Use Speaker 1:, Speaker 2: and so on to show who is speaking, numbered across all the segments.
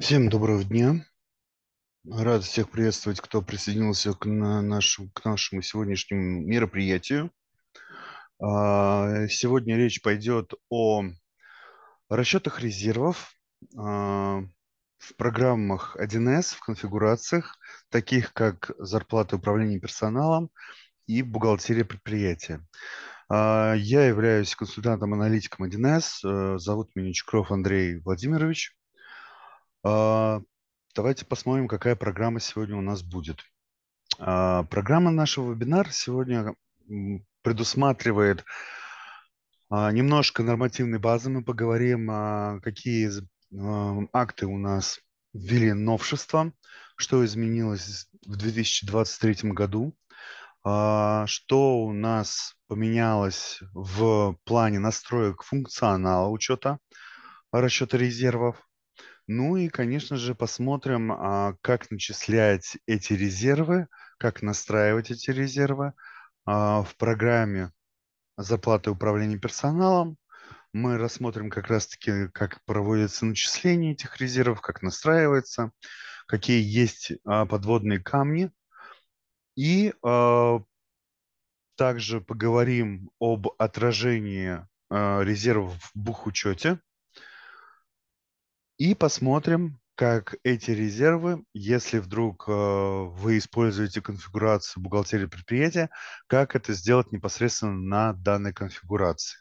Speaker 1: Всем доброго дня. Рад всех приветствовать, кто присоединился к, на нашему, к нашему сегодняшнему мероприятию. А, сегодня речь пойдет о расчетах резервов а, в программах 1С, в конфигурациях, таких как зарплаты управления персоналом и бухгалтерия предприятия. А, я являюсь консультантом-аналитиком 1С. Э, зовут меня Чкров Андрей Владимирович. А, давайте посмотрим, какая программа сегодня у нас будет. А, программа нашего вебинара сегодня предусматривает а, немножко нормативной базы. Мы поговорим, какие акты у нас ввели новшества, что изменилось в 2023 году, что у нас поменялось в плане настроек функционала учета расчета резервов, ну и, конечно же, посмотрим, а, как начислять эти резервы, как настраивать эти резервы. А, в программе зарплаты управления персоналом» мы рассмотрим как раз-таки, как проводится начисление этих резервов, как настраивается, какие есть а, подводные камни. И также поговорим об отражении резервов в бухучете. И посмотрим, как эти резервы, если вдруг э, вы используете конфигурацию бухгалтерии предприятия, как это сделать непосредственно на данной конфигурации.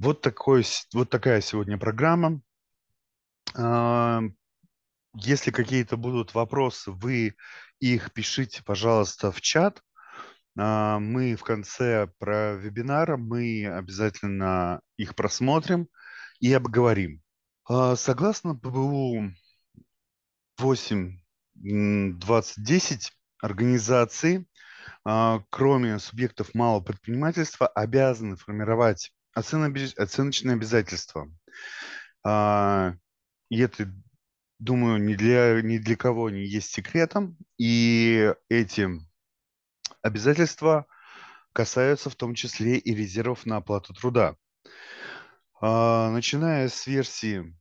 Speaker 1: Вот, такой, вот такая сегодня программа. А, если какие-то будут вопросы, вы их пишите, пожалуйста, в чат. А, мы в конце про вебинара, мы обязательно их просмотрим и обговорим. А, согласно ПБУ 8.20.10, организации, а, кроме субъектов малого предпринимательства, обязаны формировать оценочные обязательства. А, и это, думаю, ни для, ни для кого не есть секретом. И эти обязательства касаются в том числе и резервов на оплату труда. Начиная с версии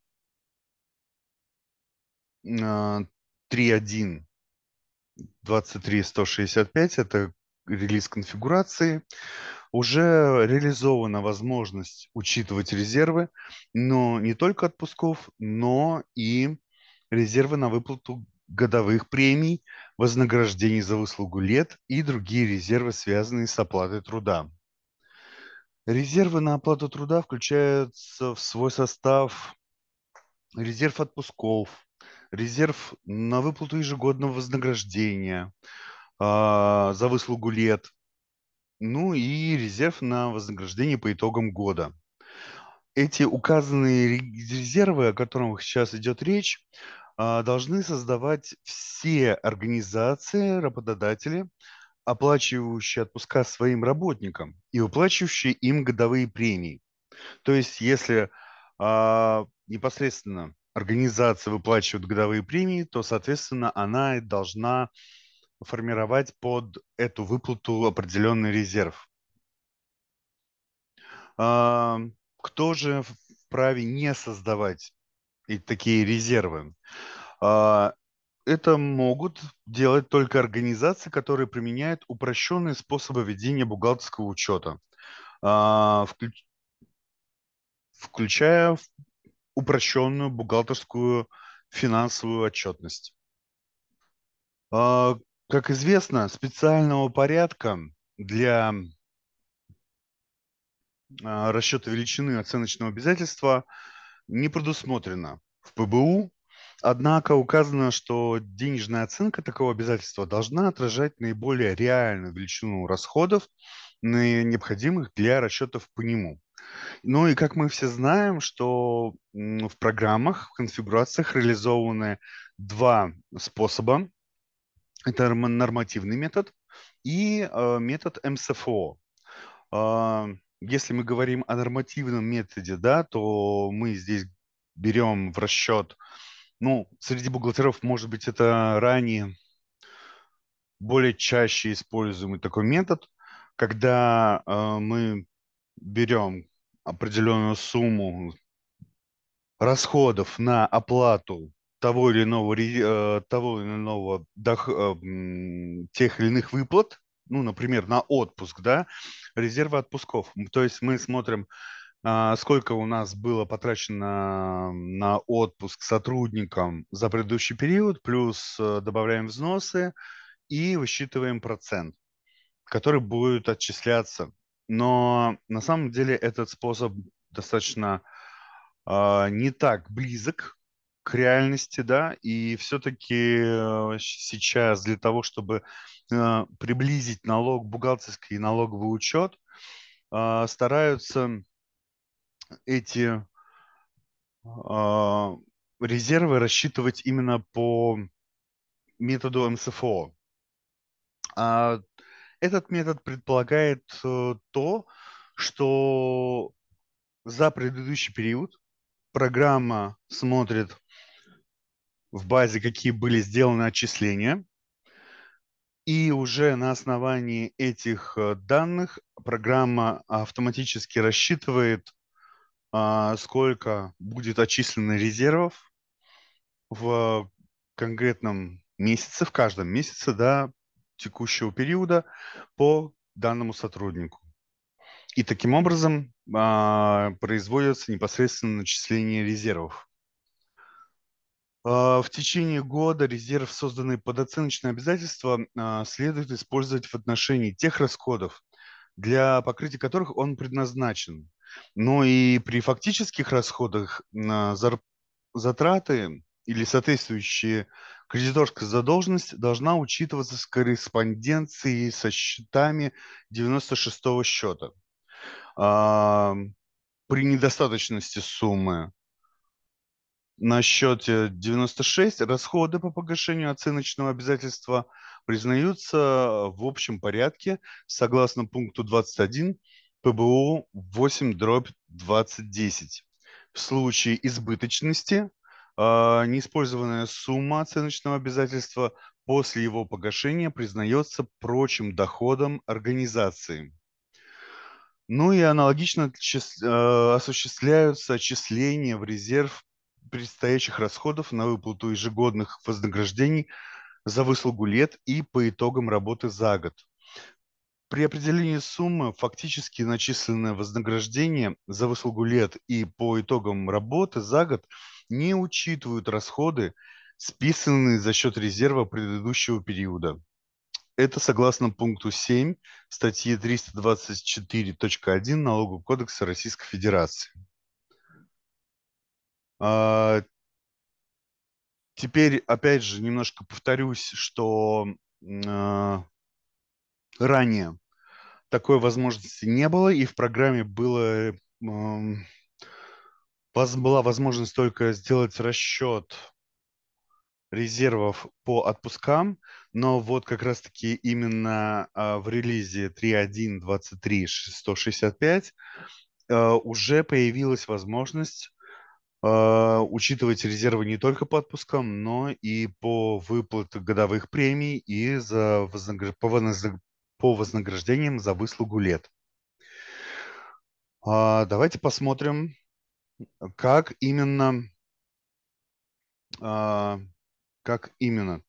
Speaker 1: 3.1 а, 23165, это релиз конфигурации, уже реализована возможность учитывать резервы, но не только отпусков, но и резервы на выплату годовых премий, вознаграждений за выслугу лет и другие резервы, связанные с оплатой труда. Резервы на оплату труда включаются в свой состав резерв отпусков, резерв на выплату ежегодного вознаграждения э, за выслугу лет, ну и резерв на вознаграждение по итогам года. Эти указанные резервы, о которых сейчас идет речь, э, должны создавать все организации, работодатели, оплачивающие отпуска своим работникам и выплачивающие им годовые премии. То есть, если а, непосредственно организация выплачивает годовые премии, то, соответственно, она должна формировать под эту выплату определенный резерв. А, кто же вправе не создавать и такие резервы? А, это могут делать только организации, которые применяют упрощенные способы ведения бухгалтерского учета, а, включая упрощенную бухгалтерскую финансовую отчетность. А, как известно, специального порядка для а, расчета величины оценочного обязательства не предусмотрено в ПБУ, однако указано, что денежная оценка такого обязательства должна отражать наиболее реальную величину расходов, необходимых для расчетов по нему. Ну и как мы все знаем, что в программах, в конфигурациях реализованы два способа. Это нормативный метод и э, метод МСФО. А, если мы говорим о нормативном методе, да, то мы здесь берем в расчет, ну, среди бухгалтеров, может быть, это ранее более чаще используемый такой метод, когда э, мы берем определенную сумму расходов на оплату того или иного, э, того или иного дох, э, тех или иных выплат, ну, например, на отпуск, да, резервы отпусков. То есть мы смотрим, а, сколько у нас было потрачено на отпуск сотрудникам за предыдущий период, плюс э, добавляем взносы и высчитываем процент которые будут отчисляться. Но на самом деле этот способ достаточно э, не так близок к реальности, да, и все-таки э, сейчас для того, чтобы э, приблизить налог, бухгалтерский и налоговый учет, э, стараются эти э, резервы рассчитывать именно по методу МСФО. А этот метод предполагает э, то, что за предыдущий период программа смотрит в базе, какие были сделаны отчисления, и уже на основании этих э, данных программа автоматически рассчитывает, а, сколько будет отчислено резервов в конкретном месяце, в каждом месяце, да, текущего периода по данному сотруднику. И таким образом а, производится непосредственно начисление резервов. А, в течение года резерв, созданный под оценочное обязательства а, следует использовать в отношении тех расходов, для покрытия которых он предназначен. Но и при фактических расходах а, затраты или соответствующие Кредиторская задолженность должна учитываться с корреспонденцией со счетами 96-го счета. А, при недостаточности суммы на счете 96 расходы по погашению оценочного обязательства признаются в общем порядке согласно пункту 21 ПБУ 8 дробь 2010. В случае избыточности а, неиспользованная сумма оценочного обязательства после его погашения признается прочим доходом организации. Ну и аналогично э, осуществляются отчисления в резерв предстоящих расходов на выплату ежегодных вознаграждений за выслугу лет и по итогам работы за год. При определении суммы фактически начисленное вознаграждение за выслугу лет и по итогам работы за год – не учитывают расходы, списанные за счет резерва предыдущего периода. Это согласно пункту 7 статьи 324.1 Налогового кодекса Российской Федерации. А, теперь, опять же, немножко повторюсь, что а, ранее такой возможности не было, и в программе было вас была возможность только сделать расчет резервов по отпускам, но вот как раз-таки именно а, в релизе 3.1.23.165 а, уже появилась возможность а, учитывать резервы не только по отпускам, но и по выплату годовых премий и за вознагр... по вознаграждениям за выслугу лет. Давайте посмотрим, как именно, а, как именно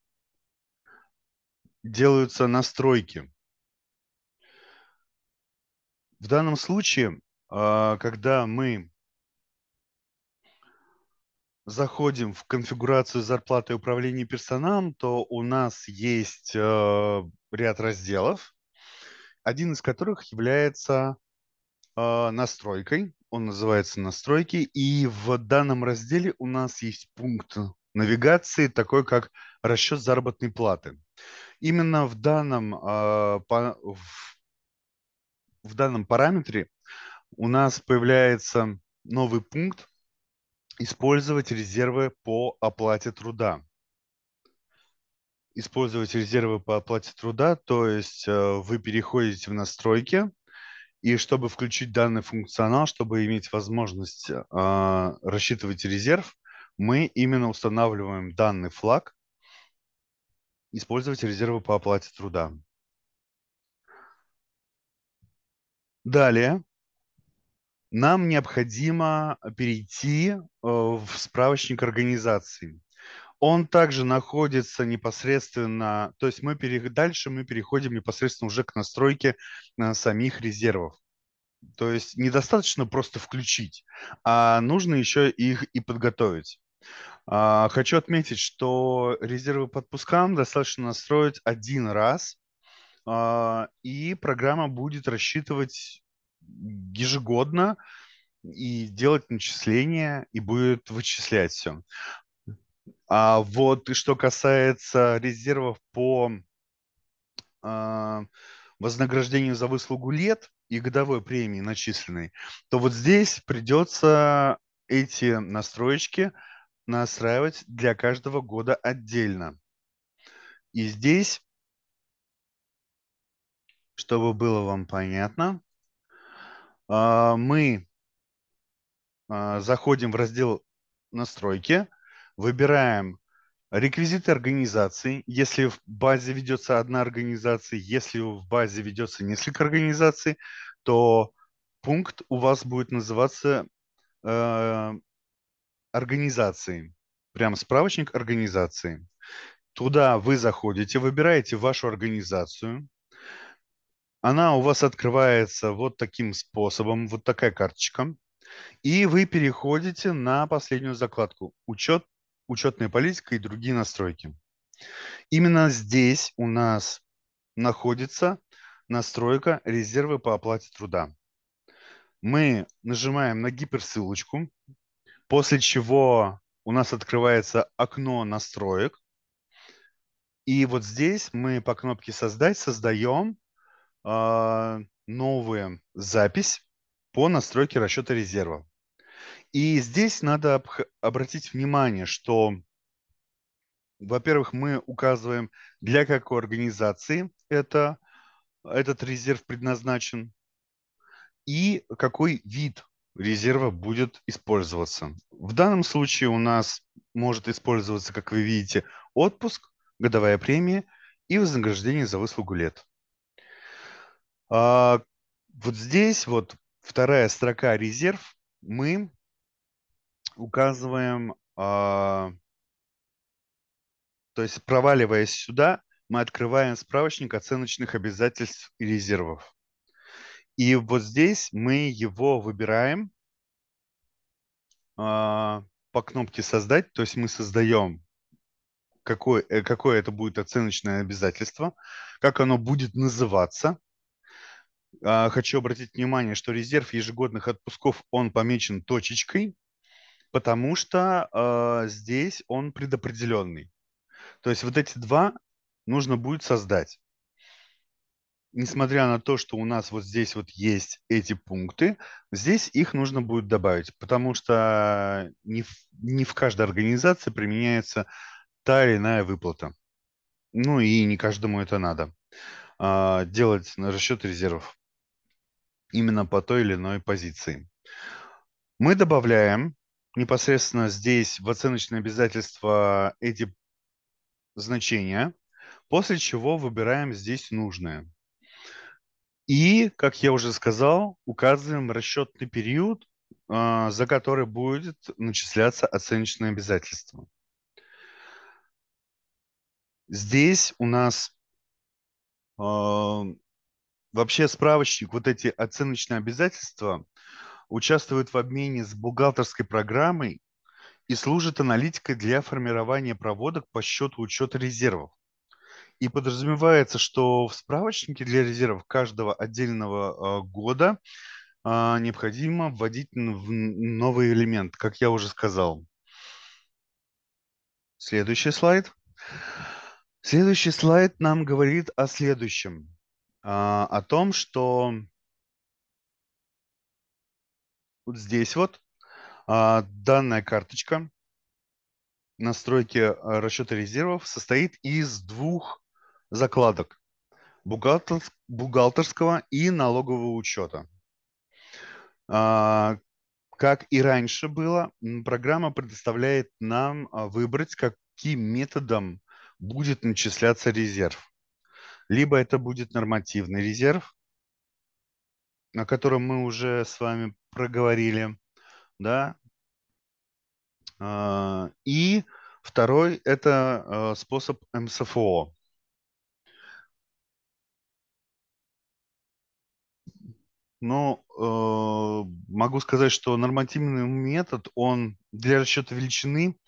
Speaker 1: делаются настройки. В данном случае, а, когда мы заходим в конфигурацию зарплаты и управления персоналом, то у нас есть а, ряд разделов, один из которых является настройкой он называется «Настройки». И в данном разделе у нас есть пункт навигации, такой как расчет заработной платы. Именно в данном, а, в данном параметре у нас появляется новый пункт «Использовать резервы по оплате труда» использовать резервы по оплате труда, то есть э, вы переходите в настройки, и чтобы включить данный функционал, чтобы иметь возможность э, рассчитывать резерв, мы именно устанавливаем данный флаг «Использовать резервы по оплате труда». Далее нам необходимо перейти э, в справочник организации он также находится непосредственно, то есть мы пере, дальше мы переходим непосредственно уже к настройке а, самих резервов. То есть недостаточно просто включить, а нужно еще их и подготовить. А, хочу отметить, что резервы подпускам достаточно настроить один раз, а, и программа будет рассчитывать ежегодно и делать начисления, и будет вычислять все. А вот что касается резервов по э, вознаграждению за выслугу лет и годовой премии начисленной, то вот здесь придется эти настроечки настраивать для каждого года отдельно. И здесь, чтобы было вам понятно, а, мы а, заходим в раздел настройки, выбираем реквизиты организации, если в базе ведется одна организация, если в базе ведется несколько организаций, то пункт у вас будет называться э, организации. Прям справочник организации. Туда вы заходите, выбираете вашу организацию. Она у вас открывается вот таким способом, вот такая карточка. И вы переходите на последнюю закладку «Учет учетная политика и другие настройки. Именно здесь у нас находится настройка резервы по оплате труда. Мы нажимаем на гиперссылочку, после чего у нас открывается окно настроек. И вот здесь мы по кнопке «Создать» создаем э, новую запись по настройке расчета резерва. И здесь надо обратить внимание, что, во-первых, мы указываем, для какой организации это, этот резерв предназначен и какой вид резерва будет использоваться. В данном случае у нас может использоваться, как вы видите, отпуск, годовая премия и вознаграждение за выслугу лет. А вот здесь вот вторая строка «Резерв» мы указываем, а, то есть проваливаясь сюда, мы открываем справочник оценочных обязательств и резервов. И вот здесь мы его выбираем а, по кнопке «Создать», то есть мы создаем какое, э, какое это будет оценочное обязательство, как оно будет называться. А, хочу обратить внимание, что резерв ежегодных отпусков, он помечен точечкой, потому что э, здесь он предопределенный. То есть вот эти два нужно будет создать. Несмотря на то, что у нас вот здесь вот есть эти пункты, здесь их нужно будет добавить, потому что не в, не в каждой организации применяется та или иная выплата. Ну и не каждому это надо. А, делать на расчет резервов именно по той или иной позиции. Мы добавляем непосредственно здесь в оценочное обязательство эти значения, после чего выбираем здесь нужное. И, как я уже сказал, указываем расчетный период, а, за который будет начисляться оценочное обязательство. Здесь у нас а, вообще справочник, вот эти оценочные обязательства – участвует в обмене с бухгалтерской программой и служит аналитикой для формирования проводок по счету учета резервов. И подразумевается, что в справочнике для резервов каждого отдельного а, года а, необходимо вводить новый элемент, как я уже сказал. Следующий слайд. Следующий слайд нам говорит о следующем. А, о том, что вот здесь вот а, данная карточка настройки э, расчета резервов состоит из двух закладок бухгалтерского и налогового учета. А, как и раньше было, программа предоставляет нам а, выбрать, каким методом будет начисляться резерв. Либо это будет нормативный резерв, на котором мы уже с вами проговорили, да. А, и второй – это а, способ МСФО. Но ну, э, а, могу сказать, что нормативный метод, он для расчета величины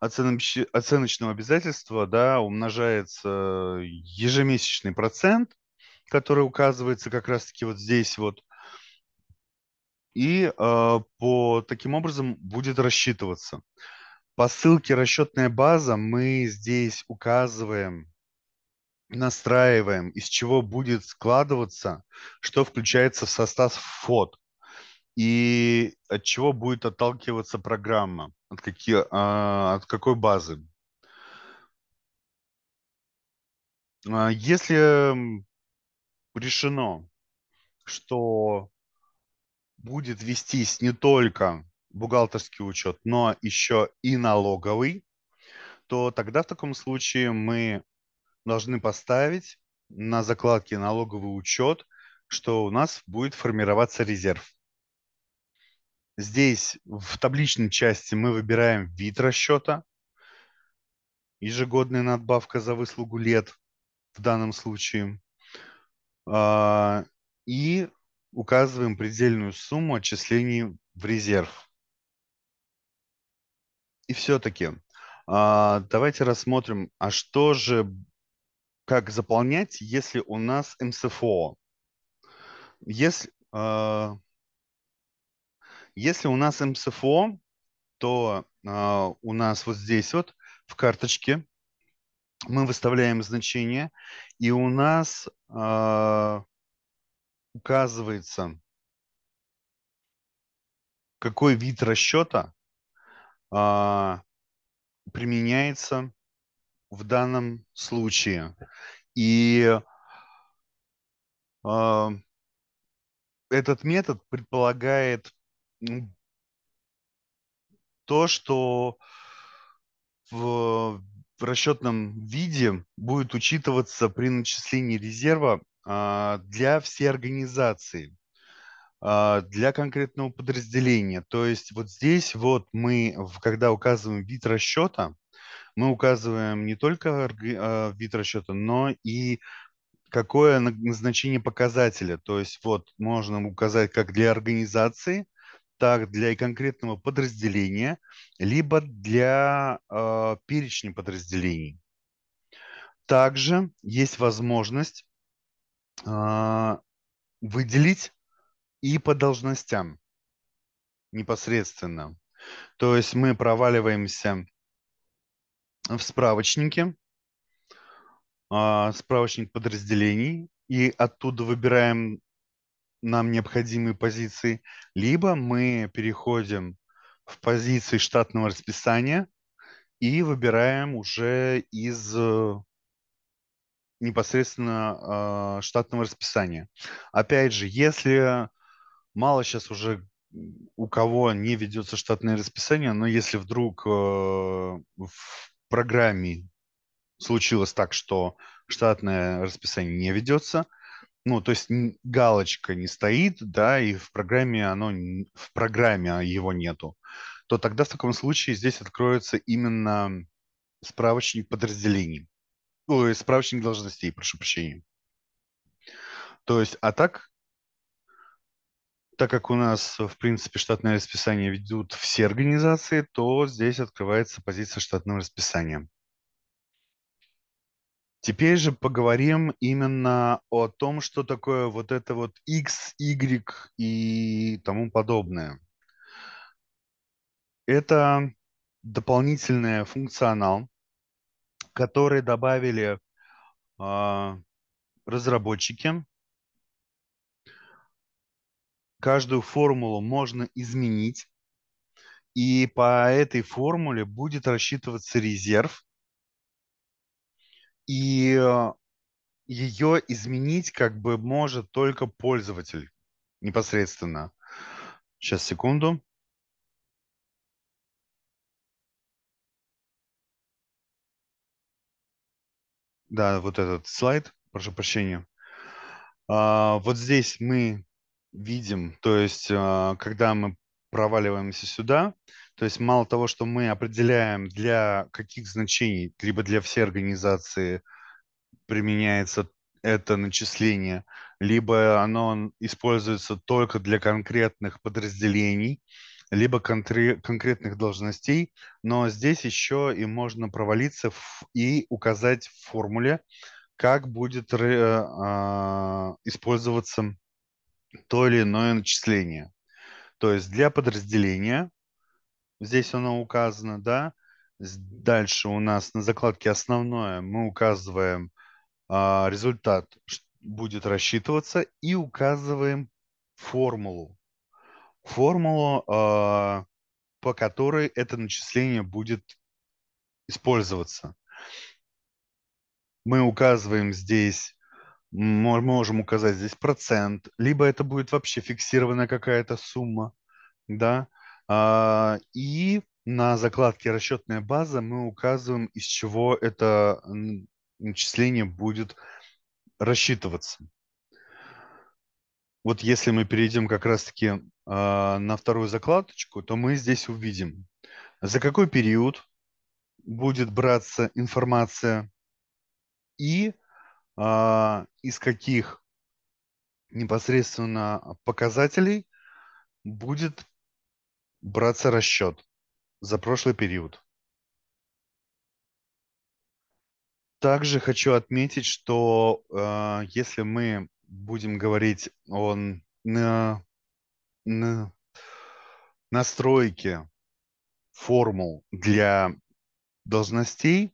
Speaker 1: оценочного обязательства да, умножается ежемесячный процент, который указывается как раз-таки вот здесь вот и э, по таким образом будет рассчитываться. По ссылке расчетная база мы здесь указываем, настраиваем, из чего будет складываться, что включается в состав фот и от чего будет отталкиваться программа, от, какие, э, от какой базы. А, если решено, что будет вестись не только бухгалтерский учет, но еще и налоговый, то тогда в таком случае мы должны поставить на закладке налоговый учет, что у нас будет формироваться резерв. Здесь в табличной части мы выбираем вид расчета, ежегодная надбавка за выслугу лет в данном случае. А, и указываем предельную сумму отчислений в резерв. И все-таки а, давайте рассмотрим, а что же, как заполнять, если у нас МСФО? Если, а, если у нас МСФО, то а, у нас вот здесь вот в карточке мы выставляем значение, и у нас указывается, какой вид расчета а, применяется в данном случае. И а, этот метод предполагает ну, то, что в, в расчетном виде будет учитываться при начислении резерва а, для всей организации, а, для конкретного подразделения. То есть вот здесь вот мы, когда указываем вид расчета, мы указываем не только а, вид расчета, но и какое назначение показателя. То есть вот можно указать как для организации, так для конкретного подразделения, либо для перечня подразделений. Также есть возможность а, выделить и по должностям непосредственно. То есть мы проваливаемся в справочнике, а, справочник подразделений, и оттуда выбираем нам необходимые позиции, либо мы переходим в позиции штатного расписания и выбираем уже из э, непосредственно э, штатного расписания. Опять же, если мало сейчас уже у кого не ведется штатное расписание, но если вдруг э, в программе случилось так, что штатное расписание не ведется, ну, то есть галочка не стоит, да, и в программе оно, в программе его нету, то тогда в таком случае здесь откроется именно справочник подразделений. Ой, ну, справочник должностей, прошу прощения. То есть, а так, так как у нас, в принципе, штатное расписание ведут все организации, то здесь открывается позиция штатного расписания. Теперь же поговорим именно о том, что такое вот это вот X, Y и тому подобное. Это дополнительный функционал, который добавили а, разработчики. Каждую формулу можно изменить, и по этой формуле будет рассчитываться резерв, и э, ее изменить как бы может только пользователь непосредственно. Сейчас, секунду. да, вот этот слайд, прошу прощения. А, вот здесь мы видим, то есть а, когда мы проваливаемся сюда, то есть мало того, что мы определяем для каких значений, либо для всей организации применяется это начисление, либо оно используется только для конкретных подразделений, либо конкретных должностей, но здесь еще и можно провалиться и указать в формуле, как будет а, использоваться то или иное начисление. То есть для подразделения, здесь оно указано, да, дальше у нас на закладке «Основное» мы указываем а, результат, будет рассчитываться, и указываем формулу, формулу, а, по которой это начисление будет использоваться. Мы указываем здесь, мы можем указать здесь процент, либо это будет вообще фиксированная какая-то сумма, да, а, и на закладке расчетная база мы указываем, из чего это начисление будет рассчитываться. Вот если мы перейдем как раз-таки а, на вторую закладочку, то мы здесь увидим, за какой период будет браться информация и а, из каких непосредственно показателей будет браться расчет за прошлый период. Также хочу отметить, что э, если мы будем говорить о на настройки формул для должностей,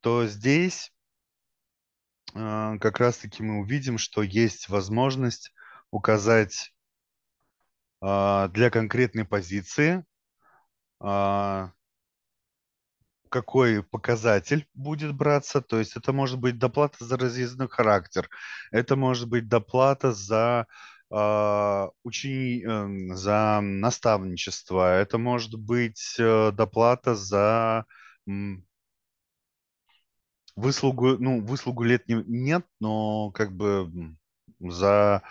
Speaker 1: то здесь э, как раз-таки мы увидим, что есть возможность указать э, для конкретной позиции, э, какой показатель будет браться. То есть это может быть доплата за разъездный характер, это может быть доплата за а, учени... Эм, за наставничество, это может быть э, доплата за выслугу, ну, выслугу лет не, нет, но как бы за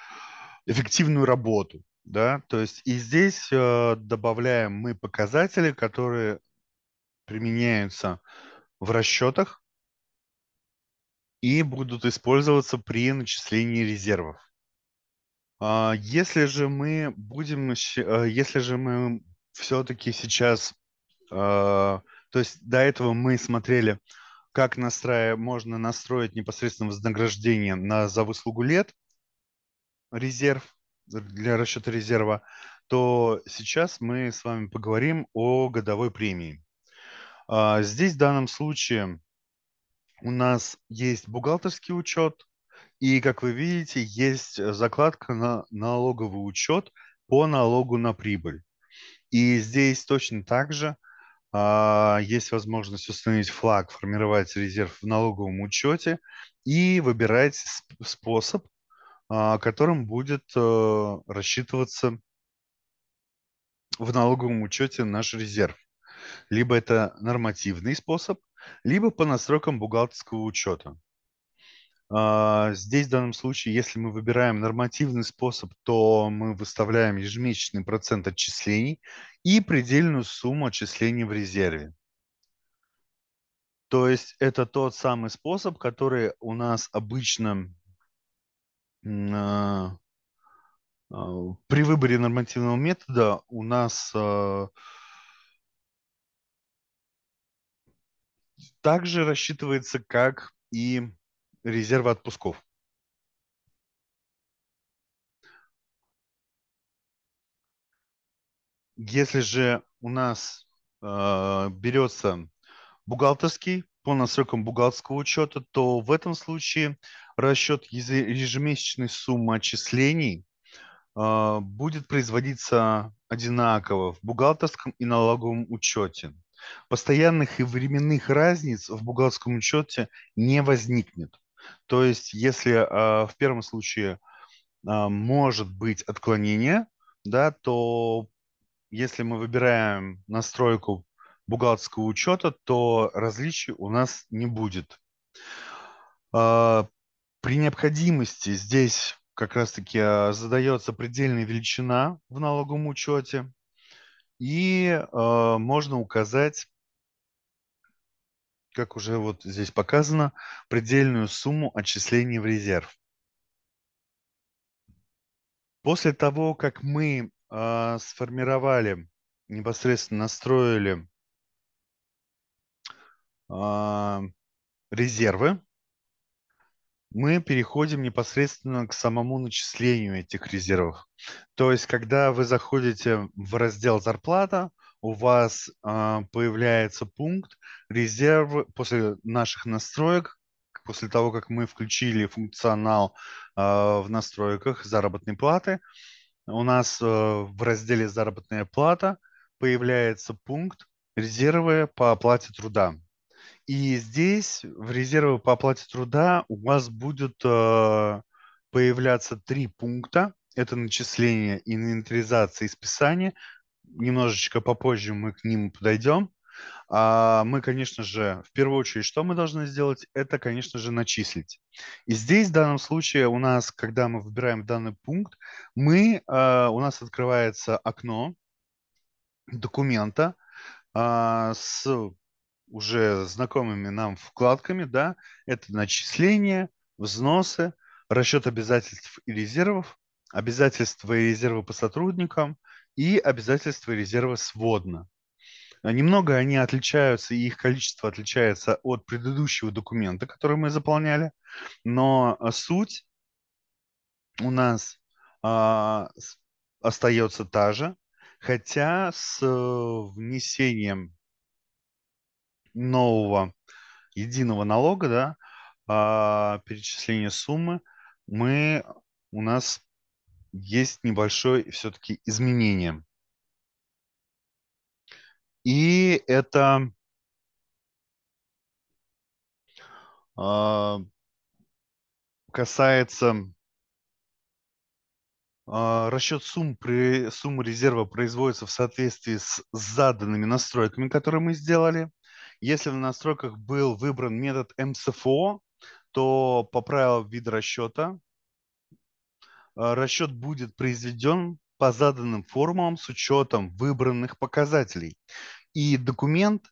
Speaker 1: эффективную работу, да, то есть и здесь э, добавляем мы показатели, которые применяются в расчетах и будут использоваться при начислении резервов. А, если же мы будем, а, если же мы все-таки сейчас, а, то есть до этого мы смотрели, как настроя, можно настроить непосредственно вознаграждение на, за выслугу лет, резерв, для расчета резерва, то сейчас мы с вами поговорим о годовой премии. Здесь в данном случае у нас есть бухгалтерский учет, и, как вы видите, есть э, закладка на налоговый учет по налогу на прибыль. И здесь точно так же а, есть возможность установить флаг, формировать резерв в налоговом учете и выбирать способ, а, которым будет а, рассчитываться в налоговом учете наш резерв. Либо это нормативный способ, либо по настройкам бухгалтерского учета. А, здесь в данном случае, если мы выбираем нормативный способ, то мы выставляем ежемесячный процент отчислений и предельную сумму отчислений в резерве. То есть это тот самый способ, который у нас обычно а, а, при выборе нормативного метода у нас также рассчитывается как и резерва отпусков. Если же у нас э, берется бухгалтерский по настройкам бухгалтерского учета, то в этом случае расчет ежемесячной суммы отчислений э, будет производиться одинаково в бухгалтерском и налоговом учете. Постоянных и временных разниц в бухгалтерском учете не возникнет. То есть, если э, в первом случае э, может быть отклонение, да, то если мы выбираем настройку бухгалтерского учета, то различий у нас не будет. Э, при необходимости здесь как раз-таки задается предельная величина в налоговом учете, и э, можно указать как уже вот здесь показано, предельную сумму отчислений в резерв. После того, как мы э, сформировали, непосредственно настроили э, резервы, мы переходим непосредственно к самому начислению этих резервов. То есть, когда вы заходите в раздел «Зарплата», э, у вас э, появляется пункт резерв после наших настроек, после того, как мы включили функционал э, в настройках заработной платы, у нас э, в разделе «Заработная плата» появляется пункт «Резервы по оплате труда». И здесь в резервы по оплате труда у вас будут э, появляться три пункта. Это начисление, инвентаризация и списание – немножечко попозже мы к ним подойдем. А мы, конечно же, в первую очередь, что мы должны сделать, это, конечно же, начислить. И здесь, в данном случае, у нас, когда мы выбираем данный пункт, мы, э, у нас открывается окно документа э, с уже знакомыми нам вкладками, да, это начисление, взносы, расчет обязательств и резервов, обязательства и резервы по сотрудникам – и обязательства резерва сводно. А, немного они отличаются, и их количество отличается от предыдущего документа, который мы заполняли, но а, суть у нас а, остается та же, хотя с э, внесением нового единого налога, да, а, перечисления суммы, мы у нас есть небольшое все-таки изменение. И это а, касается а, расчет сумм, при, суммы резерва производится в соответствии с заданными настройками, которые мы сделали. Если в настройках был выбран метод МСФО, то по правилам вида расчета а, расчет будет произведен по заданным формулам с учетом выбранных показателей. И документ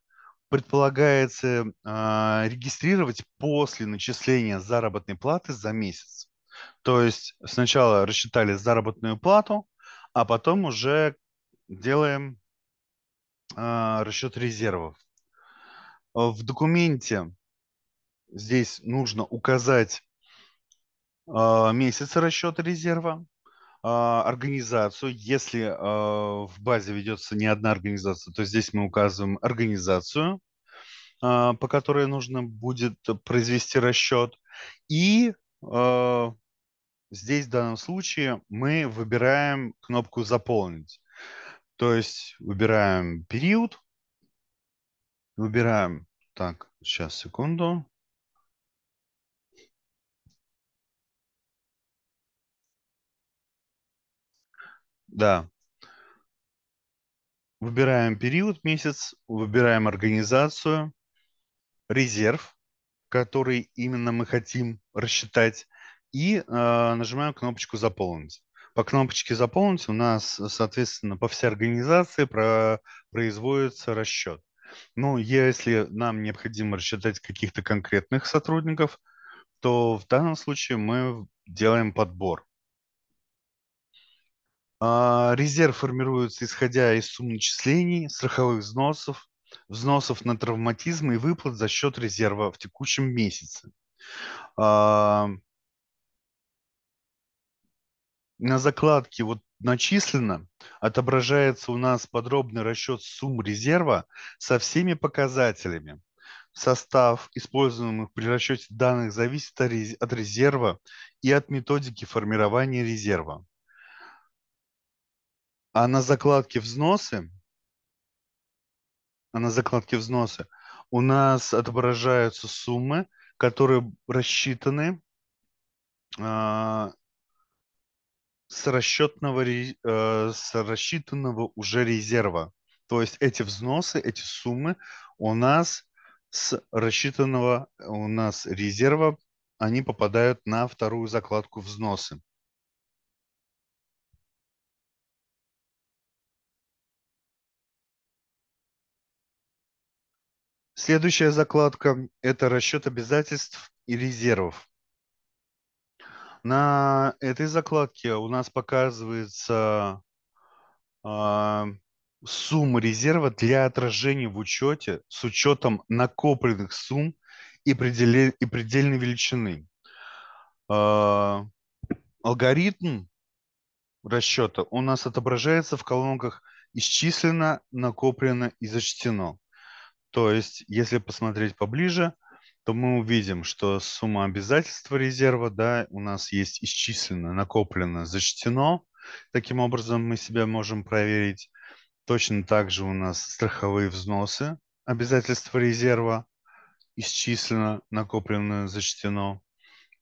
Speaker 1: предполагается а, регистрировать после начисления заработной платы за месяц. То есть сначала рассчитали заработную плату, а потом уже делаем а, расчет резервов. В документе здесь нужно указать а, месяц расчета резерва, а, организацию. Если а, в базе ведется не одна организация, то здесь мы указываем организацию, по которой нужно будет произвести расчет. И здесь в данном случае мы выбираем кнопку «Заполнить». То есть выбираем период, выбираем, так, сейчас, секунду, Да. Выбираем период, месяц, выбираем организацию, резерв, который именно мы хотим рассчитать, и э, нажимаем кнопочку «Заполнить». По кнопочке «Заполнить» у нас, соответственно, по всей организации про, производится расчет. Но если нам необходимо рассчитать каких-то конкретных сотрудников, то в данном случае мы делаем подбор. А, резерв формируется исходя из сумм начислений, страховых взносов, взносов на травматизм и выплат за счет резерва в текущем месяце. А, на закладке вот начислено отображается у нас подробный расчет сумм резерва со всеми показателями. Состав, используемых при расчете данных, зависит от резерва и от методики формирования резерва. А на закладке взносы, а на закладке взносы у нас отображаются суммы, которые рассчитаны э, с, расчетного, э, с рассчитанного уже резерва. То есть эти взносы, эти суммы у нас с рассчитанного у нас резерва, они попадают на вторую закладку взносы. Следующая закладка – это расчет обязательств и резервов. На этой закладке у нас показывается а, сумма резерва для отражения в учете с учетом накопленных сумм и, предельной величины. А, алгоритм расчета у нас отображается в колонках «Исчислено», «Накоплено» и «Зачтено». То есть, если посмотреть поближе, то мы увидим, что сумма обязательства резерва да, у нас есть исчислено, накоплено, зачтено. Таким образом, мы себя можем проверить. Точно так же у нас страховые взносы, обязательства резерва, исчислено, накоплено, зачтено.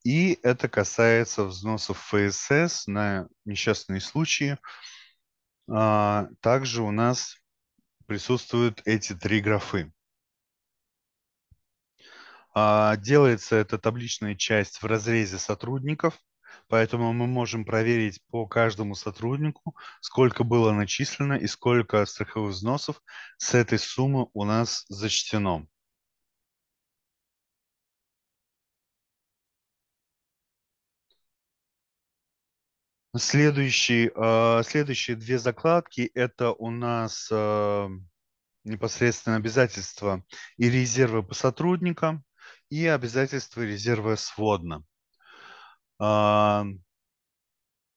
Speaker 1: И это касается взносов ФСС на несчастные случаи. А, также у нас присутствуют эти три графы. А, делается эта табличная часть в разрезе сотрудников, поэтому мы можем проверить по каждому сотруднику, сколько было начислено и сколько страховых взносов с этой суммы у нас зачтено. Следующие а, следующие две закладки – это у нас а, непосредственно обязательства и резервы по сотрудникам и обязательства резерва сводно. А,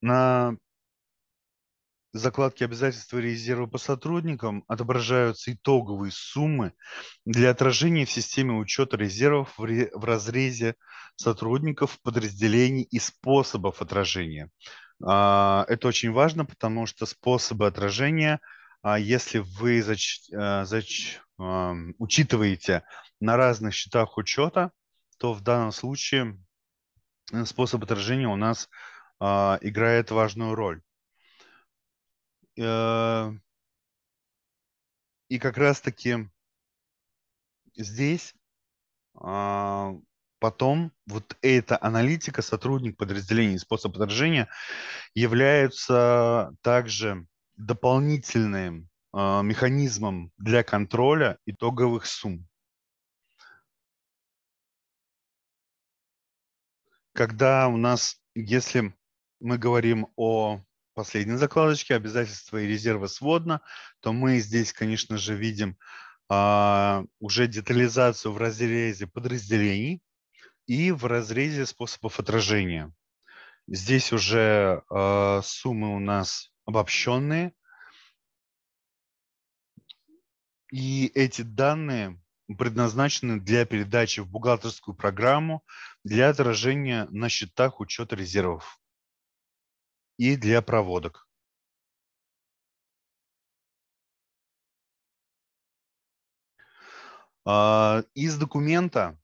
Speaker 1: на закладке обязательства резерва по сотрудникам отображаются итоговые суммы для отражения в системе учета резервов в, в разрезе сотрудников, подразделений и способов отражения. А, это очень важно, потому что способы отражения, а, если вы зач, э, зач, учитываете на разных счетах учета, то в данном случае э, способ отражения у нас а, играет важную роль. Э, и как раз-таки здесь а, потом вот эта аналитика, сотрудник подразделения способ отражения являются также дополнительным а, механизмом для контроля итоговых сумм. Когда у нас, если мы говорим о последней закладочке обязательства и резервы сводно, то мы здесь, конечно же, видим а, уже детализацию в разрезе подразделений и в разрезе способов отражения. Здесь уже а, суммы у нас обобщенные, И эти данные предназначены для передачи в бухгалтерскую программу для отражения на счетах учета
Speaker 2: резервов и для проводок. А,
Speaker 1: из документа,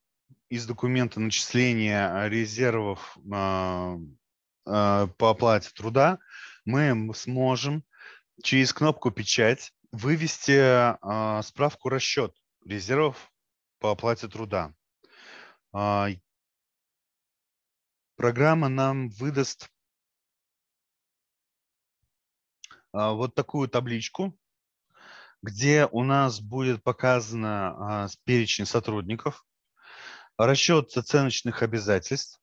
Speaker 1: из документа начисления резервов а, а, по оплате труда мы сможем через кнопку «Печать» вывести э, справку расчет резервов по
Speaker 2: оплате труда. Э, программа нам выдаст э, вот такую
Speaker 1: табличку, где у нас будет показано э, перечень сотрудников, расчет оценочных обязательств,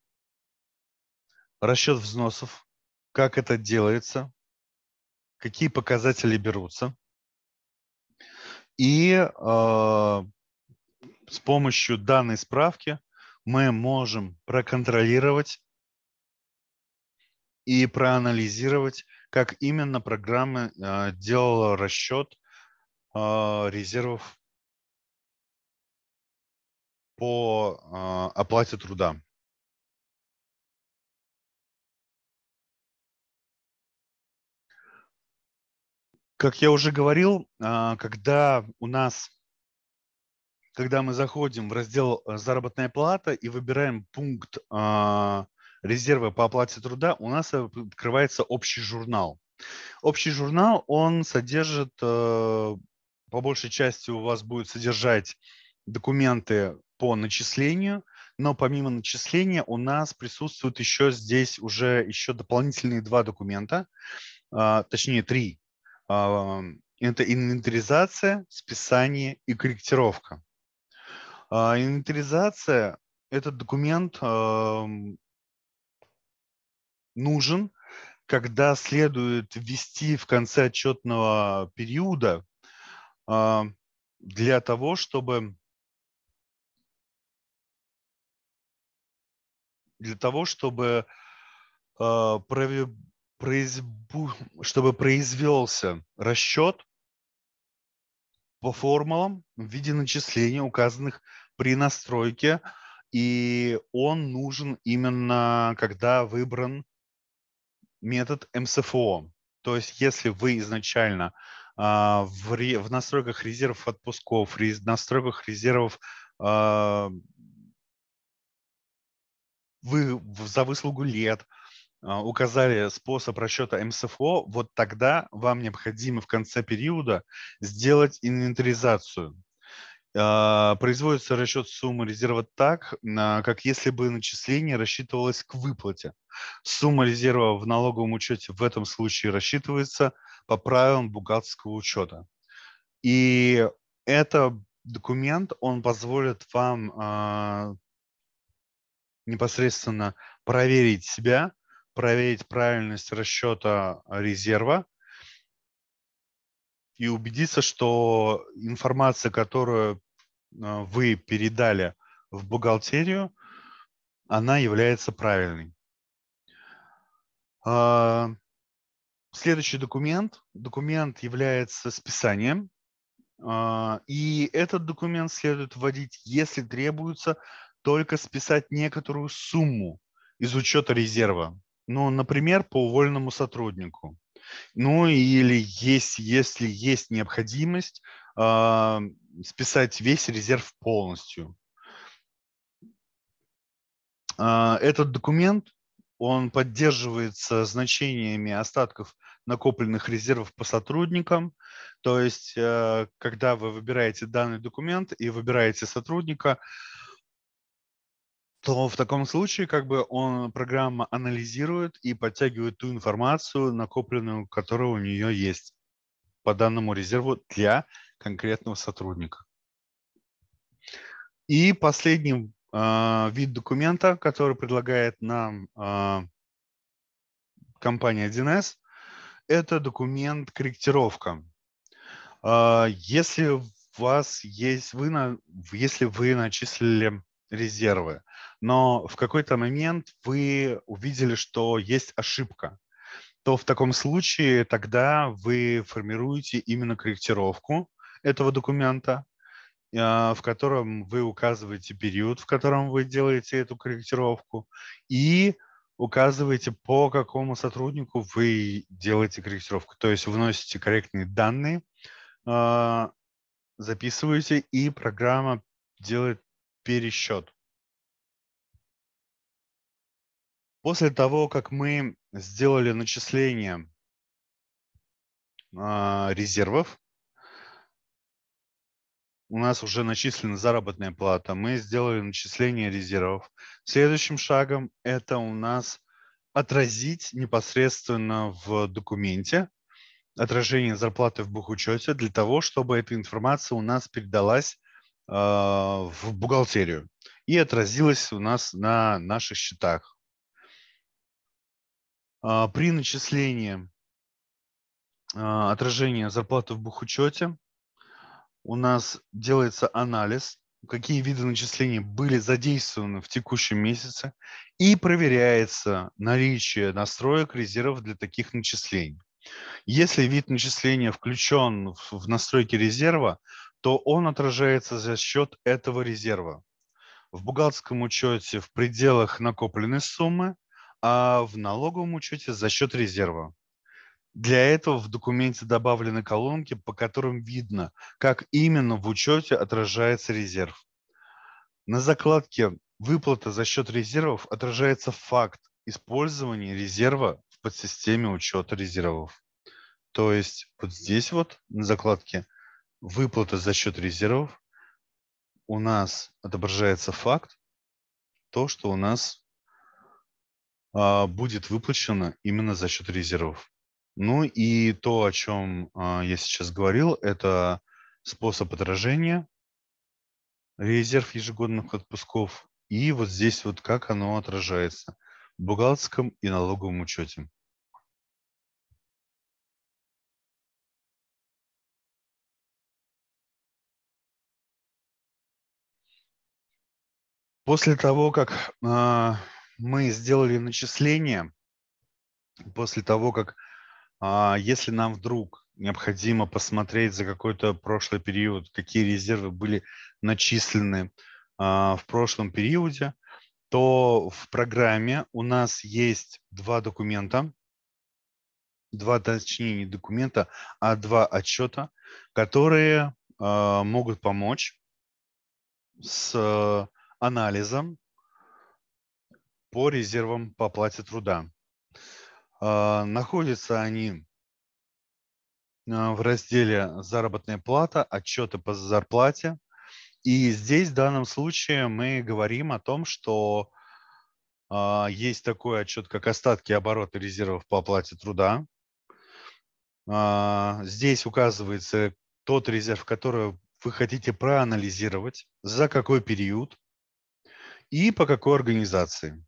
Speaker 1: расчет взносов, как это делается, какие показатели берутся и э, с помощью данной справки мы можем проконтролировать и проанализировать, как именно программа э, делала
Speaker 2: расчет э, резервов по э, оплате труда. Как я уже говорил, а, когда у нас, когда мы заходим
Speaker 1: в раздел э, «Заработная плата» и выбираем пункт а, резервы по оплате труда, у нас э, открывается общий журнал. Общий журнал, он содержит, э, по большей части у вас будет содержать документы по начислению, но помимо начисления у нас присутствуют еще здесь уже еще дополнительные два документа, а, точнее три. А, это инвентаризация, списание и корректировка. А, инвентаризация – этот документ а, нужен, когда следует ввести в конце отчетного
Speaker 2: периода для того, чтобы для того, чтобы
Speaker 1: произ... чтобы произвелся расчет по формулам в виде начислений, указанных при настройке, и он нужен именно когда выбран метод МСФО. То есть если вы изначально а, в, ре, в настройках резервов отпусков, в рез, настройках резервов а, вы за выслугу лет, а, указали способ расчета МСФО, вот тогда вам необходимо в конце периода сделать инвентаризацию. А, производится расчет суммы резерва так, а, как если бы начисление рассчитывалось к выплате. Сумма резерва в налоговом учете в этом случае рассчитывается по правилам бухгалтерского учета. И этот документ, он позволит вам непосредственно проверить себя, проверить правильность расчета а, резерва и убедиться, что информация, которую а, вы передали в бухгалтерию, она является правильной. А, следующий документ. Документ является списанием. И этот документ следует вводить, если требуется, только списать некоторую сумму из учета резерва. Ну, например, по увольному сотруднику. Ну или есть, если есть необходимость э, списать весь резерв полностью. Э, этот документ, он поддерживается значениями остатков накопленных резервов по сотрудникам. То есть, э, когда вы выбираете данный документ и выбираете сотрудника, э, то в таком случае как бы он, программа анализирует и подтягивает ту информацию, накопленную, которая у нее есть по данному резерву для конкретного сотрудника. И последний э, вид документа, который предлагает нам э, компания 1С, это документ корректировка. Э, если у вас есть, вы на, если вы начислили резервы, но в какой-то момент вы увидели, что есть ошибка, то в таком случае тогда вы формируете именно корректировку этого документа, а, в котором вы указываете период, в котором вы делаете эту корректировку, и указываете, по какому сотруднику вы делаете корректировку. То есть вносите корректные данные, а, записываете, и программа делает
Speaker 2: пересчет После того, как мы сделали начисление а,
Speaker 1: резервов, у нас уже начислена заработная плата, мы сделали начисление резервов. Следующим шагом это у нас отразить непосредственно в документе отражение зарплаты в бухучете для того, чтобы эта информация у нас передалась а, в бухгалтерию и отразилась у нас на наших счетах а, при начислении а, отражения зарплаты в бухучете у нас делается анализ, какие виды начислений были задействованы в текущем месяце, и проверяется наличие настроек резервов для таких начислений. Если вид начисления включен в настройки резерва, то он отражается за счет этого резерва. В бухгалтерском учете в пределах накопленной суммы – а в налоговом учете за счет резерва. Для этого в документе добавлены колонки, по которым видно, как именно в учете отражается резерв. На закладке «Выплата за счет резервов» отражается факт использования резерва в подсистеме учета резервов. То есть вот здесь вот на закладке «Выплата за счет резервов» у нас отображается факт, то, что у нас а, будет выплачено именно за счет резервов. Ну и то, о чем а, я сейчас говорил, это способ отражения, резерв ежегодных отпусков, и вот здесь вот как оно отражается в бухгалтерском и
Speaker 2: налоговом учете. После того, как а, мы сделали начисление
Speaker 1: после того, как а, если нам вдруг необходимо посмотреть за какой-то прошлый период, какие резервы были начислены а, в прошлом периоде, то в программе у нас есть два документа, два, точнее, не документа, а два отчета, которые а, могут помочь с анализом по резервам по оплате труда. А, находятся они а, в разделе «Заработная плата», «Отчеты по зарплате». И здесь в данном случае мы говорим о том, что а, есть такой отчет, как «Остатки оборота резервов по оплате труда». Здесь указывается тот резерв, который вы хотите проанализировать, за какой период и по какой организации.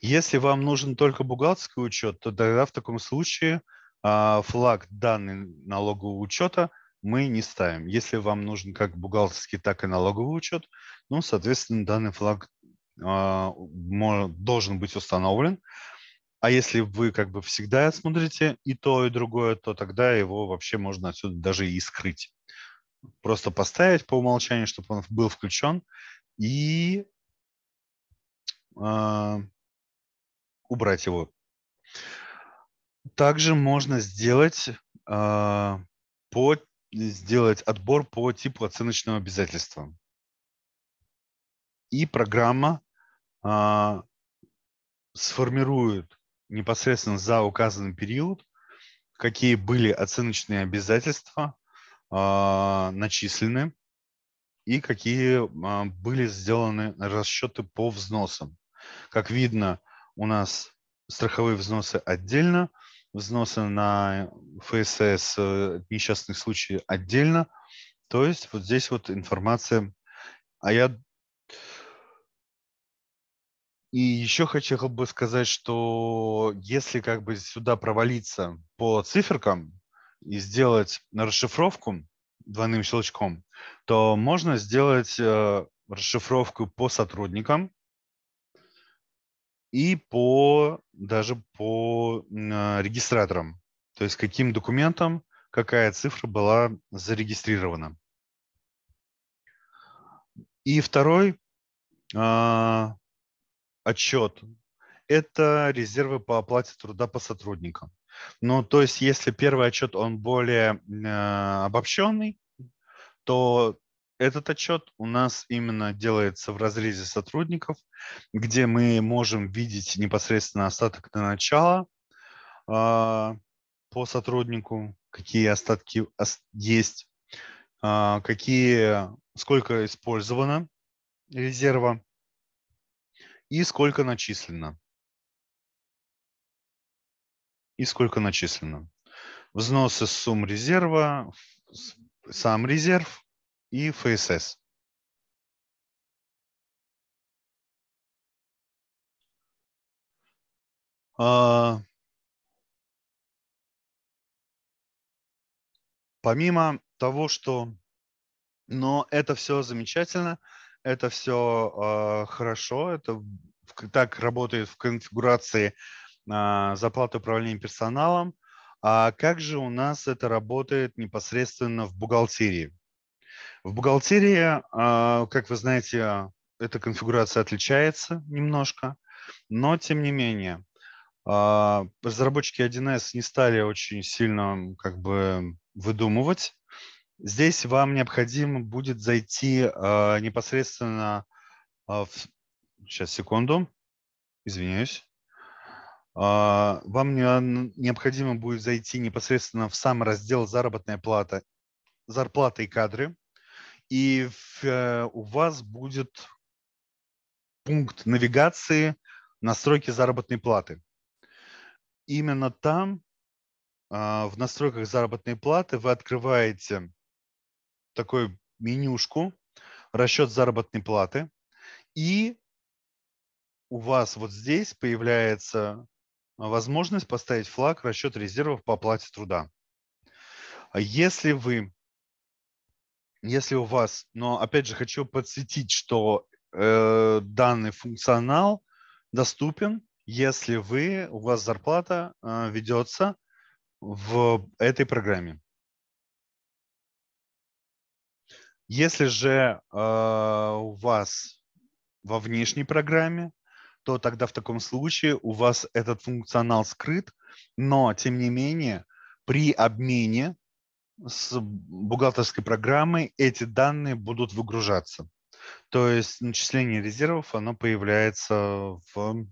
Speaker 1: Если вам нужен только бухгалтерский учет, то тогда в таком случае а, флаг данный налогового учета мы не ставим. Если вам нужен как бухгалтерский, так и налоговый учет, ну, соответственно, данный флаг а, должен быть установлен. А если вы как бы всегда смотрите и то, и другое, то тогда его вообще можно отсюда даже и скрыть. Просто поставить по умолчанию, чтобы он был включен, и а, убрать его. Также можно сделать, э, по, сделать отбор по типу оценочного обязательства. И программа э, сформирует непосредственно за указанный период, какие были оценочные обязательства э, начислены и какие э, были сделаны расчеты по взносам. Как видно, у нас страховые взносы отдельно, взносы на ФСС э, несчастных случаев отдельно. То есть вот здесь вот информация. А я и еще хочу бы сказать, что если как бы сюда провалиться по циферкам и сделать расшифровку двойным щелчком, то можно сделать э, расшифровку по сотрудникам, и по даже по а, регистраторам, то есть каким документом какая цифра была зарегистрирована. И второй а, отчет – это резервы по оплате труда по сотрудникам. Ну, то есть, если первый отчет, он более а, обобщенный, то этот отчет у нас именно делается в разрезе сотрудников, где мы можем видеть непосредственно остаток до начала э, по сотруднику, какие остатки есть, э, какие, сколько использовано резерва и сколько начислено.
Speaker 2: И сколько начислено. Взносы с сумм резерва, сам резерв, и ФСС. А, помимо того, что... Но это все замечательно,
Speaker 1: это все а, хорошо, это так работает в конфигурации а, заплаты управления персоналом. А как же у нас это работает непосредственно в бухгалтерии? В бухгалтерии, а, как вы знаете, эта конфигурация отличается немножко, но тем не менее а, разработчики 1С не стали очень сильно как бы выдумывать. Здесь вам необходимо будет зайти а, непосредственно в... Сейчас, секунду. Извиняюсь. Вам необходимо будет зайти непосредственно в сам раздел «Заработная плата», «Зарплата и кадры», и э, у вас будет пункт навигации настройки заработной платы. Именно там, а, в настройках заработной платы, вы открываете такую менюшку «Расчет заработной платы», и у вас вот здесь появляется возможность поставить флаг «Расчет резервов по оплате труда». А если вы если у вас, но опять же хочу подсветить, что э, данный функционал доступен, если вы, у вас зарплата э, ведется в этой программе. Если же э, у вас во внешней программе, то тогда в таком случае у вас этот функционал скрыт, но тем не менее при обмене с бухгалтерской программой эти данные будут выгружаться. То есть начисление резервов, оно появляется в...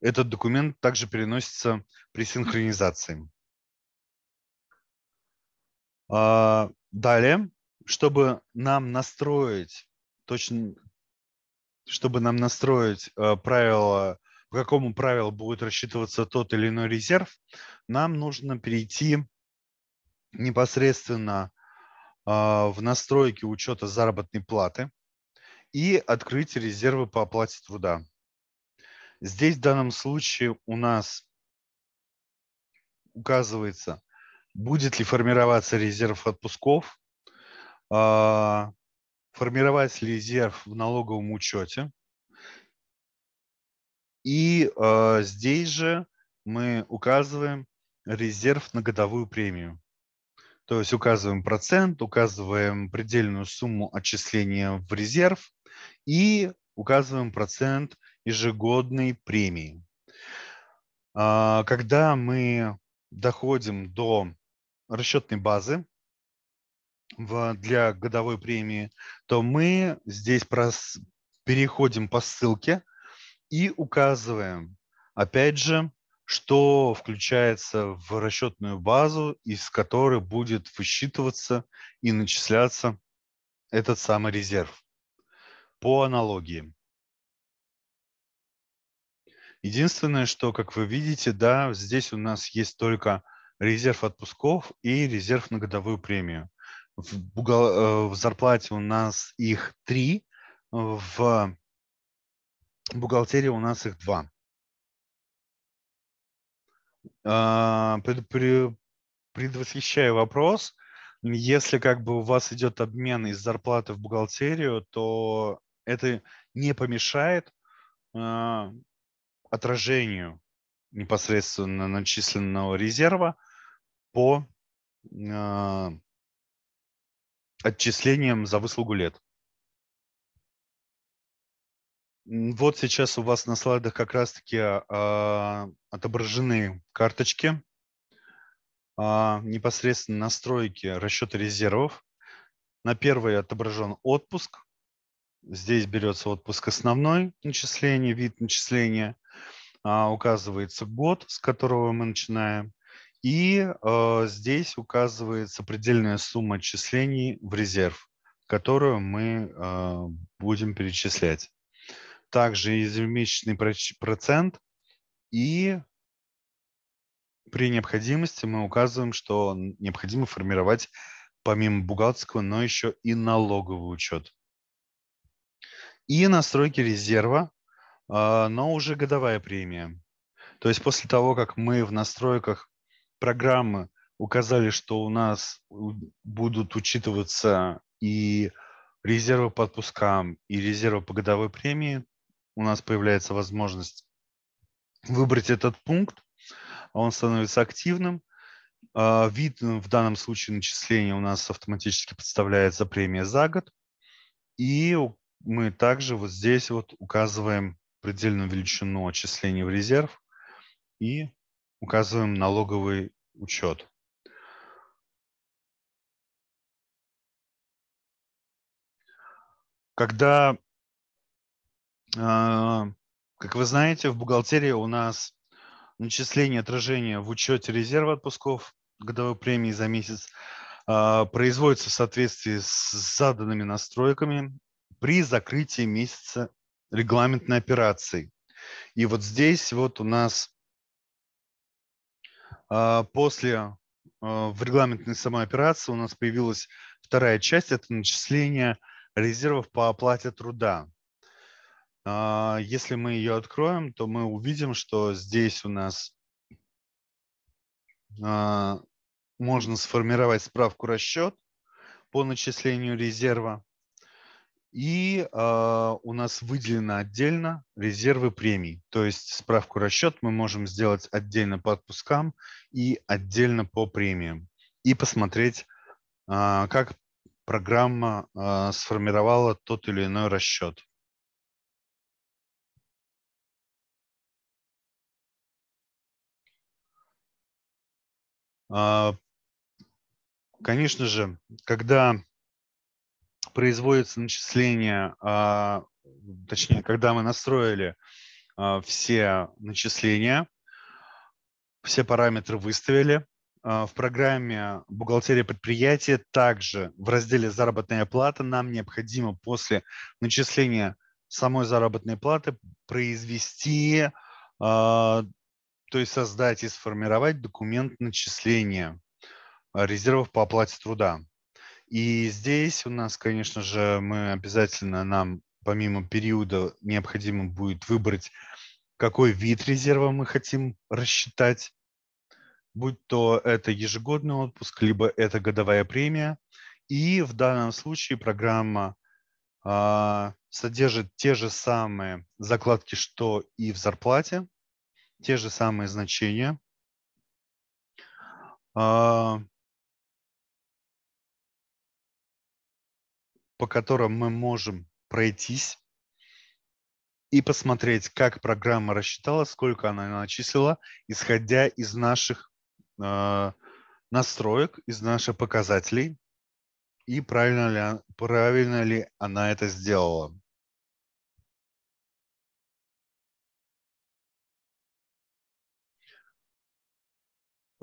Speaker 1: Этот документ также переносится при синхронизации. А, далее, чтобы нам настроить точно, чтобы нам настроить э, правило, по какому правилу будет рассчитываться тот или иной резерв, нам нужно перейти непосредственно а, в настройке учета заработной платы и открыть резервы по оплате труда. Здесь в данном случае у нас указывается, будет ли формироваться резерв отпусков, а, формировать резерв в налоговом учете. И а, здесь же мы указываем резерв на годовую премию. То есть указываем процент, указываем предельную сумму отчисления в резерв и указываем процент ежегодной премии. А, когда мы доходим до расчетной базы для годовой премии, то мы здесь переходим по ссылке и указываем, опять же, что включается в расчетную базу, из которой будет высчитываться и начисляться этот самый резерв. По аналогии. Единственное, что, как вы видите, да, здесь у нас есть только резерв отпусков и резерв на годовую премию. В, бухгал... Э, в зарплате у нас их три, в бухгалтерии у нас их два. А, предвосхищая вопрос, если как бы у вас идет обмен из зарплаты в бухгалтерию, то это не помешает а, отражению непосредственно начисленного резерва по а, отчислениям за выслугу лет. Вот сейчас у вас на слайдах как раз-таки э, отображены карточки, э, непосредственно настройки расчета резервов. На первой отображен отпуск. Здесь берется отпуск основной начисление, вид начисления. Э, указывается год, с которого мы начинаем. И э, здесь указывается предельная сумма отчислений в резерв, которую мы э, будем перечислять также ежемесячный процент, и при необходимости мы указываем, что необходимо формировать помимо бухгалтерского, но еще и налоговый учет. И настройки резерва, а, но уже годовая премия. То есть после того, как мы в настройках программы указали, что у нас будут учитываться и резервы по отпускам, и резервы по годовой премии, у нас появляется возможность выбрать этот пункт, а он становится активным. А, вид ну, в данном случае начисления у нас автоматически подставляется премия за год. И мы также вот здесь вот указываем предельную величину отчислений в
Speaker 2: резерв и указываем налоговый учет. Когда а, как вы знаете, в бухгалтерии у
Speaker 1: нас начисление отражения в учете резерва отпусков годовой премии за месяц а, производится в соответствии с заданными настройками при закрытии месяца регламентной операции. И вот здесь вот у нас а, после в регламентной самой операции у нас появилась вторая часть, это начисление резервов по оплате труда. А, если мы ее откроем, то мы увидим, что здесь у нас а, можно сформировать справку расчет по начислению резерва. И а, у нас выделено отдельно резервы премий. То есть справку расчет мы можем сделать отдельно по отпускам и отдельно по премиям. И
Speaker 2: посмотреть, как программа сформировала тот или иной расчет. А, конечно же, когда производится начисление,
Speaker 1: а, точнее, когда мы настроили а, все начисления, все параметры выставили, в программе «Бухгалтерия предприятия» также в разделе «Заработная плата» нам необходимо после начисления самой заработной платы произвести то есть создать и сформировать документ начисления э, резервов по оплате труда. И здесь у нас, конечно же, мы обязательно нам помимо периода необходимо будет выбрать, какой вид резерва мы хотим рассчитать, будь то это ежегодный отпуск, либо это годовая премия. И в данном случае программа а, содержит те же самые закладки, что и в зарплате,
Speaker 2: те же самые значения. А, по которым мы можем
Speaker 1: пройтись и посмотреть, как программа рассчитала, сколько она начислила, исходя из наших э, настроек, из
Speaker 2: наших показателей и правильно ли, правильно ли она это сделала.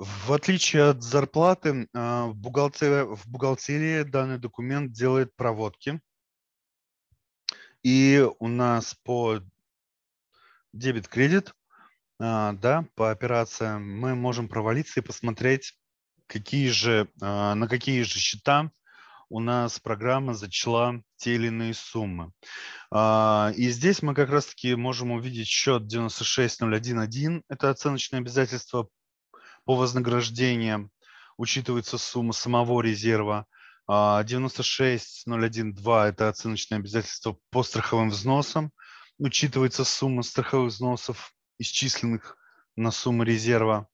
Speaker 2: В отличие от зарплаты,
Speaker 1: а, в бухгалтерии, в бухгалтерии данный документ делает проводки. И у нас по дебет-кредит, а, да, по операциям мы можем провалиться и посмотреть, какие же, а, на какие же счета у нас программа зачла те или иные суммы. И здесь мы как раз-таки можем увидеть счет 96.01.1, это оценочное обязательство по вознаграждениям учитывается сумма самого резерва. 96.012 а, – это оценочное обязательство по страховым взносам. Учитывается сумма страховых взносов, исчисленных на сумму резерва.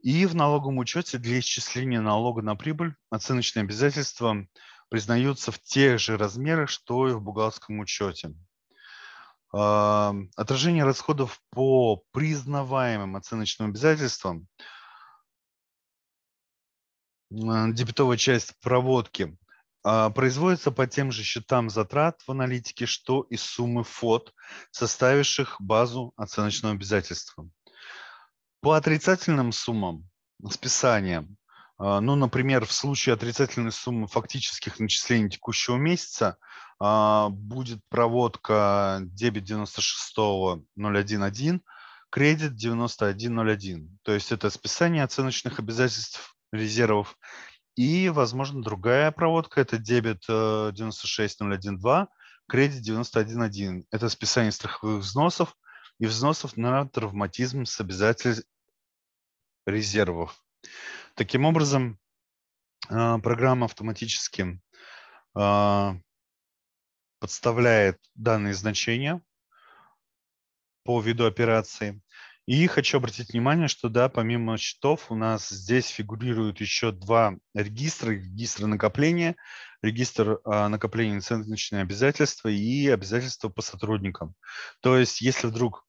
Speaker 1: И в налоговом учете для исчисления налога на прибыль оценочные обязательства признаются в тех же размерах, что и в бухгалтерском учете. А, отражение расходов по признаваемым оценочным обязательствам – дебетовая часть проводки а, производится по тем же счетам затрат в аналитике, что и суммы ФОД, составивших базу оценочного обязательства. По отрицательным суммам списания, а, ну, например, в случае отрицательной суммы фактических начислений текущего месяца а, будет проводка дебет 96.011, кредит 91.01. То есть это списание оценочных обязательств резервов. И, возможно, другая проводка – это дебет 96012, э, кредит 91.1. Это списание страховых взносов и взносов на травматизм с обязательств резервов. Таким образом, э, программа автоматически э, подставляет данные значения по виду операции и хочу обратить внимание, что да, помимо счетов у нас здесь фигурируют еще два регистра. Регистр накопления, регистр а, накопления оценочные обязательства и обязательства по сотрудникам. То есть если вдруг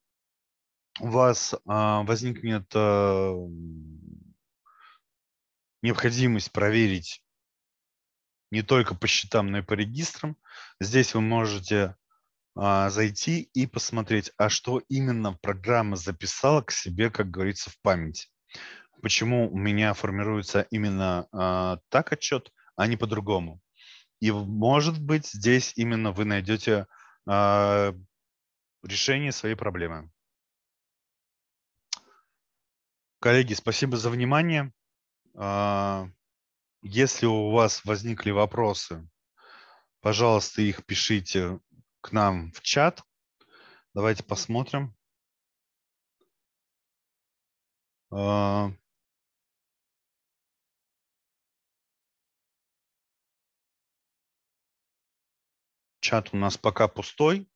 Speaker 1: у вас а, возникнет а, необходимость проверить не только по счетам, но и по регистрам, здесь вы можете а, зайти и посмотреть, а что именно программа записала к себе, как говорится, в память. Почему у меня формируется именно э, так отчет, а не по-другому. И, может быть, здесь именно вы найдете э, решение своей проблемы. Коллеги, спасибо за внимание. Э, если у вас возникли вопросы, пожалуйста, их пишите
Speaker 2: к нам в чат. Давайте посмотрим. А, чат у нас пока пустой.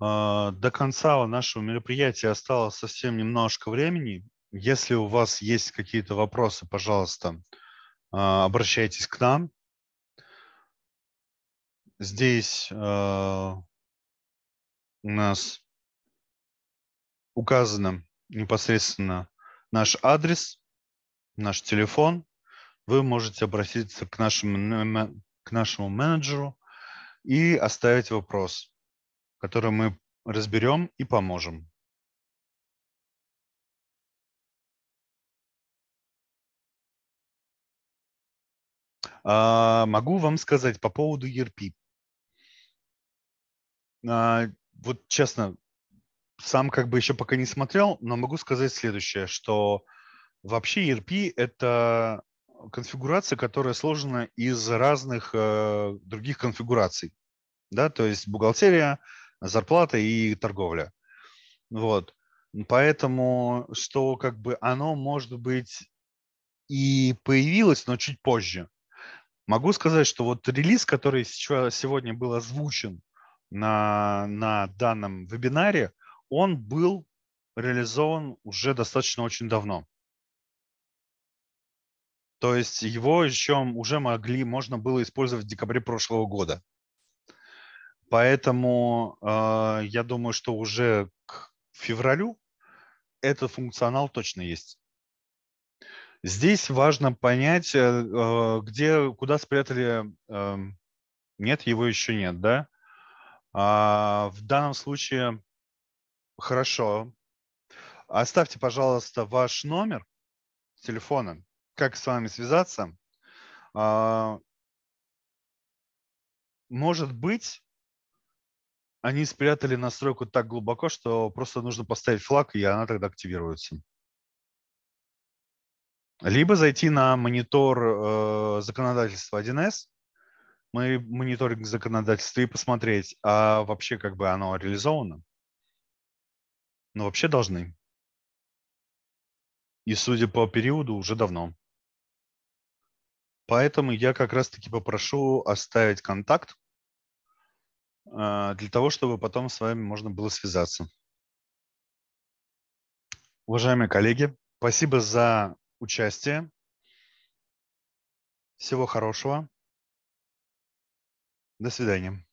Speaker 2: А, до конца нашего
Speaker 1: мероприятия осталось совсем немножко времени. Если у вас есть какие-то вопросы,
Speaker 2: пожалуйста, а, обращайтесь к нам. Здесь э, у нас
Speaker 1: указано непосредственно наш адрес, наш телефон. Вы можете обратиться к нашему, к нашему менеджеру
Speaker 2: и оставить вопрос, который мы разберем и поможем. А, могу вам сказать по поводу ERP. А, вот честно, сам как
Speaker 1: бы еще пока не смотрел, но могу сказать следующее, что вообще ERP – это конфигурация, которая сложена из разных э, других конфигураций, да, то есть бухгалтерия, зарплата и торговля. Вот. Поэтому, что как бы оно, может быть, и появилось, но чуть позже. Могу сказать, что вот релиз, который сегодня был озвучен, на, на данном вебинаре, он был реализован уже достаточно очень давно. То есть его еще уже могли, можно было использовать в декабре прошлого года. Поэтому э, я думаю, что уже к февралю этот функционал точно есть. Здесь важно понять, э, э, где, куда спрятали... Эм, нет, его еще нет, да? А, в данном случае хорошо. Оставьте, пожалуйста, ваш номер телефона, как с вами связаться. А, может быть, они спрятали настройку так глубоко, что просто нужно поставить флаг, и она тогда активируется. Либо зайти на монитор э, законодательства 1С мы мониторинг законодательства и посмотреть, а вообще как бы оно реализовано. Но ну, вообще должны. И судя по периоду, уже давно. Поэтому я как раз-таки попрошу оставить контакт а, для того, чтобы потом с вами можно было связаться.
Speaker 2: Уважаемые коллеги, спасибо за участие. Всего хорошего. До
Speaker 1: свидания.